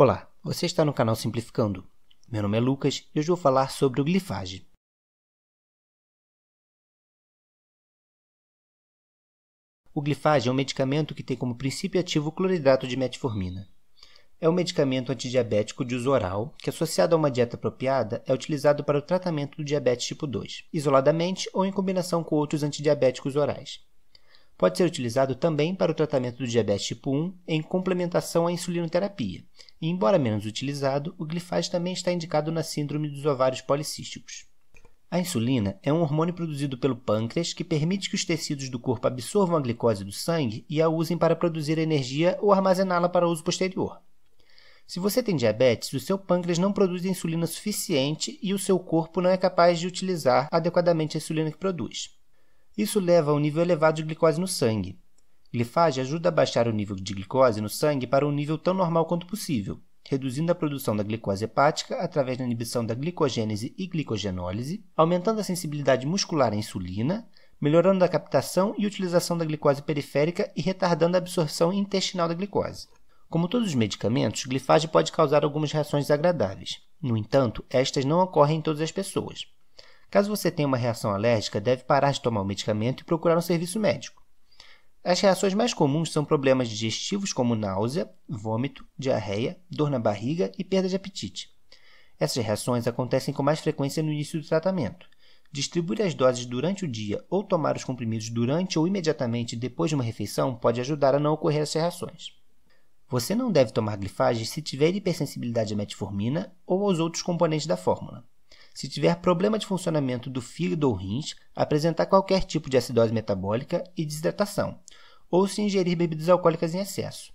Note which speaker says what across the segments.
Speaker 1: Olá, você está no canal Simplificando. Meu nome é Lucas e hoje vou falar sobre o glifage. O glifage é um medicamento que tem como princípio ativo o cloridrato de metformina. É um medicamento antidiabético de uso oral que, associado a uma dieta apropriada, é utilizado para o tratamento do diabetes tipo 2, isoladamente ou em combinação com outros antidiabéticos orais pode ser utilizado também para o tratamento do diabetes tipo 1 em complementação à insulinoterapia. E, embora menos utilizado, o glifage também está indicado na síndrome dos ovários policísticos. A insulina é um hormônio produzido pelo pâncreas que permite que os tecidos do corpo absorvam a glicose do sangue e a usem para produzir energia ou armazená-la para uso posterior. Se você tem diabetes, o seu pâncreas não produz insulina suficiente e o seu corpo não é capaz de utilizar adequadamente a insulina que produz. Isso leva a um nível elevado de glicose no sangue. Glifage ajuda a baixar o nível de glicose no sangue para um nível tão normal quanto possível, reduzindo a produção da glicose hepática através da inibição da glicogênese e glicogenólise, aumentando a sensibilidade muscular à insulina, melhorando a captação e utilização da glicose periférica e retardando a absorção intestinal da glicose. Como todos os medicamentos, glifage pode causar algumas reações desagradáveis. No entanto, estas não ocorrem em todas as pessoas. Caso você tenha uma reação alérgica, deve parar de tomar o medicamento e procurar um serviço médico. As reações mais comuns são problemas digestivos como náusea, vômito, diarreia, dor na barriga e perda de apetite. Essas reações acontecem com mais frequência no início do tratamento. Distribuir as doses durante o dia ou tomar os comprimidos durante ou imediatamente depois de uma refeição pode ajudar a não ocorrer essas reações. Você não deve tomar glifage se tiver hipersensibilidade à metformina ou aos outros componentes da fórmula se tiver problema de funcionamento do fígado ou rins, apresentar qualquer tipo de acidose metabólica e desidratação, ou se ingerir bebidas alcoólicas em excesso.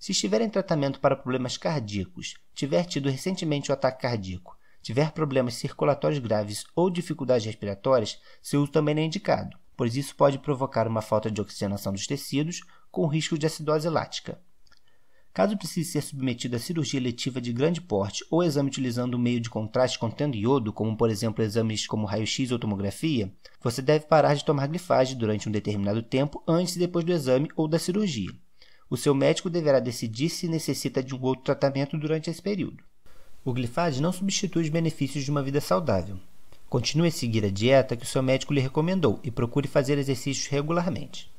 Speaker 1: Se estiver em tratamento para problemas cardíacos, tiver tido recentemente o um ataque cardíaco, tiver problemas circulatórios graves ou dificuldades respiratórias, seu uso também não é indicado, pois isso pode provocar uma falta de oxigenação dos tecidos, com risco de acidose lática. Caso precise ser submetido a cirurgia letiva de grande porte ou exame utilizando um meio de contraste contendo iodo, como por exemplo exames como raio-x ou tomografia, você deve parar de tomar glifage durante um determinado tempo antes e depois do exame ou da cirurgia. O seu médico deverá decidir se necessita de um outro tratamento durante esse período. O glifage não substitui os benefícios de uma vida saudável. Continue a seguir a dieta que o seu médico lhe recomendou e procure fazer exercícios regularmente.